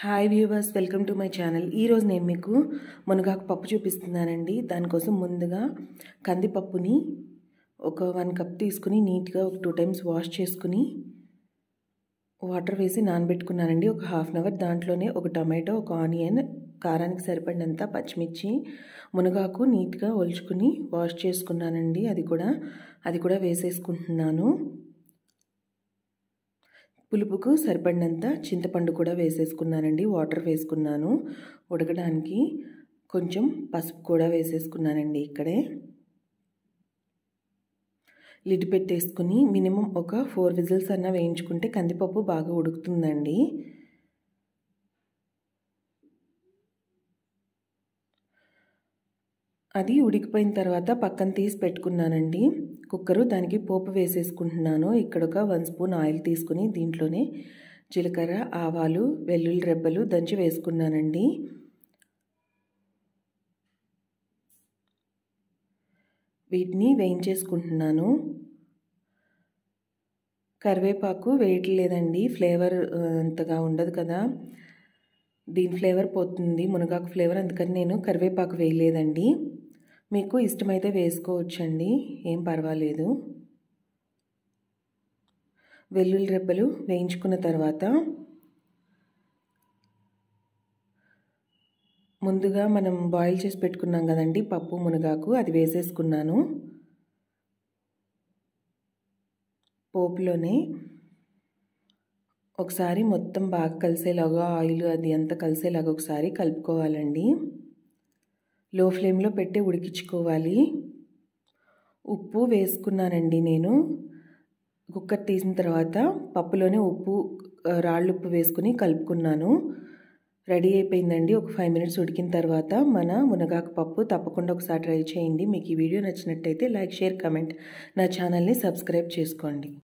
hi viewers welcome to my channel ఈరోజు నేను మీకు మునగాకు పప్పు చూపిస్తున్నానండి దానికోసం ముందుగా కందిపప్పుని ఒక వన్ కప్ తీసుకుని నీట్గా ఒక టూ టైమ్స్ వాష్ చేసుకుని వాటర్ వేసి నానబెట్టుకున్నానండి ఒక హాఫ్ అన్ అవర్ దాంట్లోనే ఒక టమాటో ఒక ఆనియన్ కారానికి సరిపడినంత పచ్చిమిర్చి మునగాకు నీట్గా ఒలుచుకుని వాష్ చేసుకున్నానండి అది కూడా అది కూడా వేసేసుకుంటున్నాను పులుపుకు సరిపడినంత చింతపండు కూడా వేసేసుకున్నానండి వాటర్ వేసుకున్నాను ఉడకడానికి కొంచెం పసుపు కూడా వేసేసుకున్నానండి ఇక్కడే లిడ్ పెట్టేసుకుని మినిమం ఒక ఫోర్ విజిల్స్ అన్న వేయించుకుంటే కందిపప్పు బాగా ఉడుకుతుందండి అది ఉడికిపోయిన తర్వాత పక్కన తీసి పెట్టుకున్నానండి కుక్కరు దానికి పోపు వేసేసుకుంటున్నాను ఇక్కడ ఒక వన్ స్పూన్ ఆయిల్ తీసుకుని దీంట్లోనే జీలకర్ర ఆవాలు వెల్లుల్లి రెబ్బలు దంచి వేసుకున్నానండి వీటిని వేయించేసుకుంటున్నాను కరివేపాకు వేయట్లేదండి ఫ్లేవర్ అంతగా ఉండదు కదా దీని ఫ్లేవర్ పోతుంది మునగాకు ఫ్లేవర్ అందుకని నేను కరివేపాకు వేయలేదండి మీకు ఇష్టమైతే వేసుకోవచ్చండి ఏం పర్వాలేదు వెల్లుల్లి రెబ్బలు వేయించుకున్న తర్వాత ముందుగా మనం బాయిల్ చేసి పెట్టుకున్నాం కదండి పప్పు మునగాకు అది వేసేసుకున్నాను పోపులోనే ఒకసారి మొత్తం బాగా కలిసేలాగా ఆయిల్ అది అంతా కలిసేలాగా ఒకసారి కలుపుకోవాలండి లో ఫ్లేమ్లో పెట్టి ఉడికించుకోవాలి ఉప్పు వేసుకున్నానండి నేను కుక్కర్ తీసిన తర్వాత పప్పులోనే ఉప్పు రాళ్ళు ఉప్పు వేసుకుని కలుపుకున్నాను రెడీ అయిపోయిందండి ఒక ఫైవ్ మినిట్స్ ఉడికిన తర్వాత మన మునగాకు పప్పు తప్పకుండా ఒకసారి ట్రై చేయండి మీకు ఈ వీడియో నచ్చినట్టయితే లైక్ షేర్ కమెంట్ నా ఛానల్ని సబ్స్క్రైబ్ చేసుకోండి